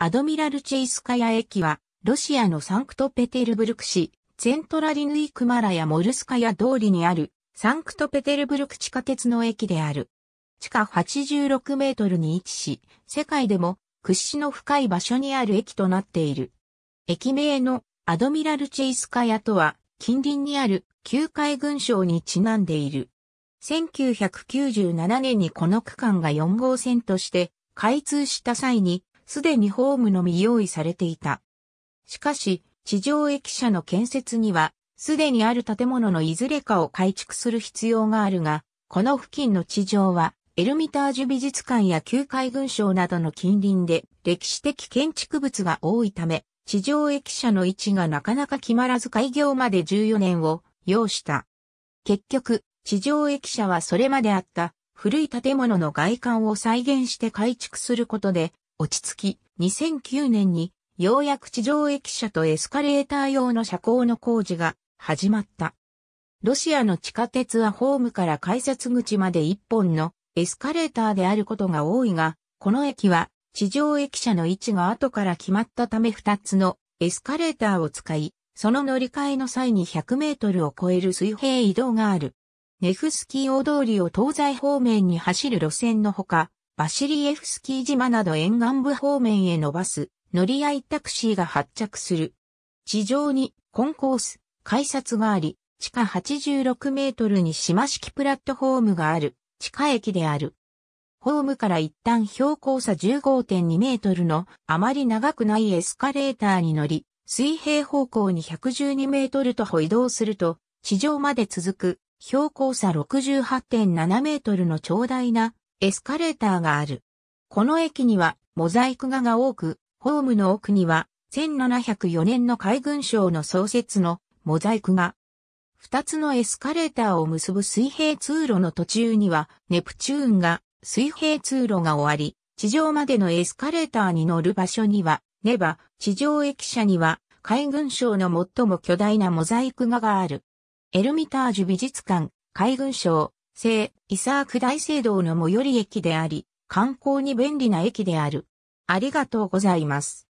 アドミラルチェイスカヤ駅は、ロシアのサンクトペテルブルク市、セントラリヌイクマラやモルスカヤ通りにある、サンクトペテルブルク地下鉄の駅である。地下86メートルに位置し、世界でも屈指の深い場所にある駅となっている。駅名のアドミラルチェイスカヤとは、近隣にある旧海軍省にちなんでいる。1997年にこの区間が4号線として開通した際にすでにホームのみ用意されていた。しかし、地上駅舎の建設には、すでにある建物のいずれかを改築する必要があるが、この付近の地上は、エルミタージュ美術館や旧海軍省などの近隣で歴史的建築物が多いため、地上駅舎の位置がなかなか決まらず開業まで14年を要した。結局、地上駅舎はそれまであった古い建物の外観を再現して改築することで落ち着き、2009年にようやく地上駅舎とエスカレーター用の車高の工事が始まった。ロシアの地下鉄はホームから改札口まで一本のエスカレーターであることが多いが、この駅は地上駅舎の位置が後から決まったため2つのエスカレーターを使い、その乗り換えの際に100メートルを超える水平移動がある。ネフスキー大通りを東西方面に走る路線のほか、バシリエフスキー島など沿岸部方面へ伸ばす乗り合いタクシーが発着する。地上にコンコース、改札があり、地下86メートルに島式プラットホームがある、地下駅である。ホームから一旦標高差15.2メートルのあまり長くないエスカレーターに乗り、水平方向に112メートルと歩移動すると、地上まで続く標高差68.7メートルの長大なエスカレーターがある。この駅にはモザイク画が多く、ホームの奥には1704年の海軍省の創設のモザイク画。二つのエスカレーターを結ぶ水平通路の途中にはネプチューンが水平通路が終わり、地上までのエスカレーターに乗る場所には、ネバ、地上駅舎には海軍省の最も巨大なモザイク画がある。エルミタージュ美術館、海軍省、聖、イサーク大聖堂の最寄り駅であり、観光に便利な駅である。ありがとうございます。